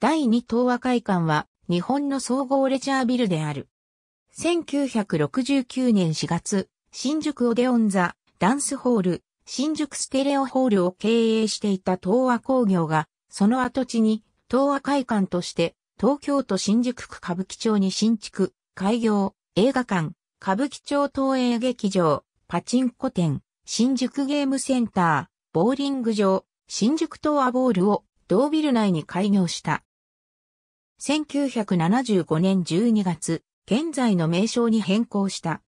第二東和会館は日本の総合レジャービルである。1969年4月、新宿オデオン座、ダンスホール、新宿ステレオホールを経営していた東和工業が、その跡地に東和会館として東京都新宿区歌舞伎町に新築、開業、映画館、歌舞伎町東映劇場、パチンコ店、新宿ゲームセンター、ボーリング場、新宿東和ボールを同ビル内に開業した。1975年12月、現在の名称に変更した。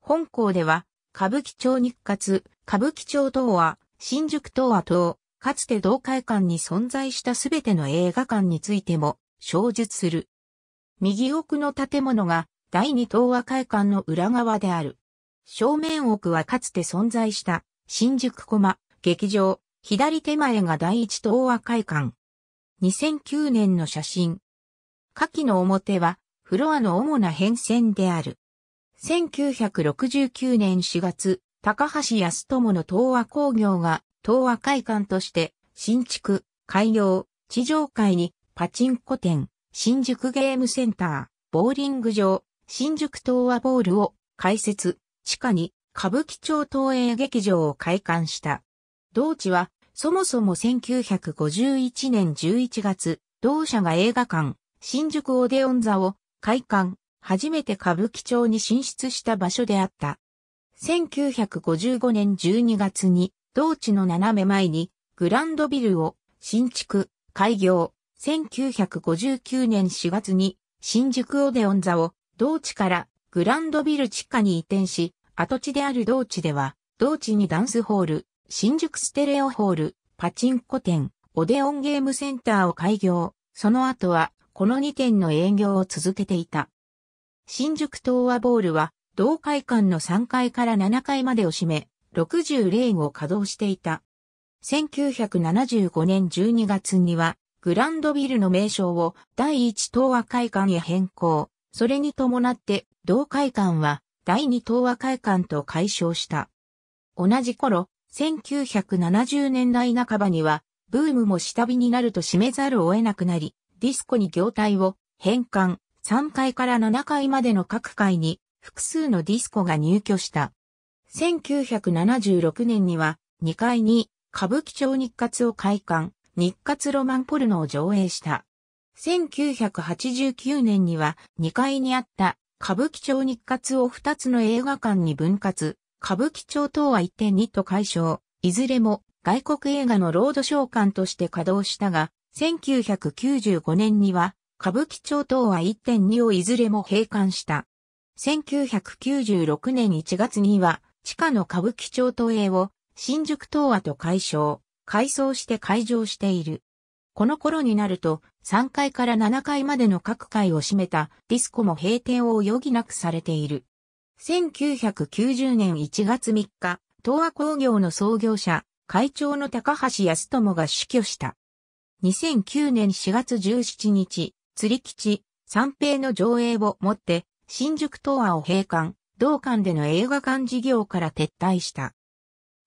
本校では、歌舞伎町日活、歌舞伎町等は、新宿等は等、かつて同会館に存在したすべての映画館についても、小述する。右奥の建物が、第二東和会館の裏側である。正面奥はかつて存在した、新宿駒、劇場、左手前が第一東和会館。2009年の写真。下記の表は、フロアの主な変遷である。1969年4月、高橋康友の東和工業が、東和会館として、新築、海洋、地上階に、パチンコ店、新宿ゲームセンター、ボーリング場、新宿東和ボールを開設、地下に、歌舞伎町東映劇場を開館した。同地はそもそも1951年11月、同社が映画館、新宿オデオン座を開館、初めて歌舞伎町に進出した場所であった。1955年12月に、同地の斜め前に、グランドビルを新築、開業。1959年4月に、新宿オデオン座を、同地からグランドビル地下に移転し、跡地である同地では、同地にダンスホール、新宿ステレオホール、パチンコ店、オデオンゲームセンターを開業、その後は、この2店の営業を続けていた。新宿東和ボールは、同会館の3階から7階までを占め、60レーンを稼働していた。1975年12月には、グランドビルの名称を第1東和会館へ変更。それに伴って、同会館は第2東和会館と解消した。同じ頃、1970年代半ばには、ブームも下火になると締めざるを得なくなり、ディスコに業態を変換、3階から7階までの各階に複数のディスコが入居した。1976年には2階に歌舞伎町日活を開館、日活ロマンポルノを上映した。1989年には2階にあった歌舞伎町日活を2つの映画館に分割、歌舞伎町等は1.2と解消、いずれも外国映画のロード召喚として稼働したが、1995年には歌舞伎町等は1.2をいずれも閉館した。1996年1月には地下の歌舞伎町都営を新宿東和と解消、改装して開場している。この頃になると3階から7階までの各階を占めたディスコも閉店を余儀なくされている。1990年1月3日、東亜工業の創業者、会長の高橋康友が死去した。2009年4月17日、釣り基地、三平の上映をもって、新宿東亜を閉館、同館での映画館事業から撤退した。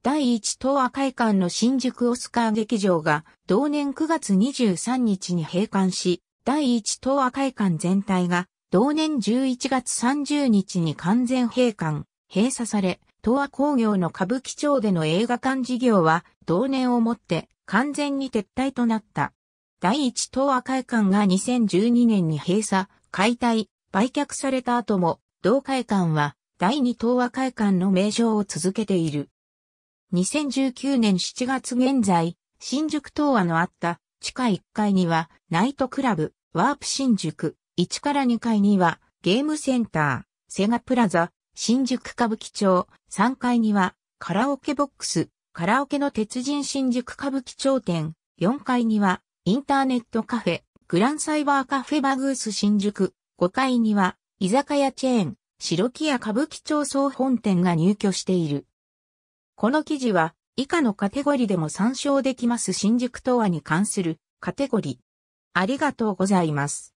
第一東亜会館の新宿オスカー劇場が同年9月23日に閉館し、第一東亜会館全体が同年11月30日に完全閉館、閉鎖され、東亜工業の歌舞伎町での映画館事業は、同年をもって完全に撤退となった。第一東亜会館が2012年に閉鎖、解体、売却された後も、同会館は第二東亜会館の名称を続けている。2019年7月現在、新宿東亜のあった地下1階には、ナイトクラブ、ワープ新宿、1から2階にはゲームセンター、セガプラザ、新宿歌舞伎町、3階にはカラオケボックス、カラオケの鉄人新宿歌舞伎町店、4階にはインターネットカフェ、グランサイバーカフェバグース新宿、5階には居酒屋チェーン、白木屋歌舞伎町総本店が入居している。この記事は以下のカテゴリでも参照できます新宿東亜に関するカテゴリ。ありがとうございます。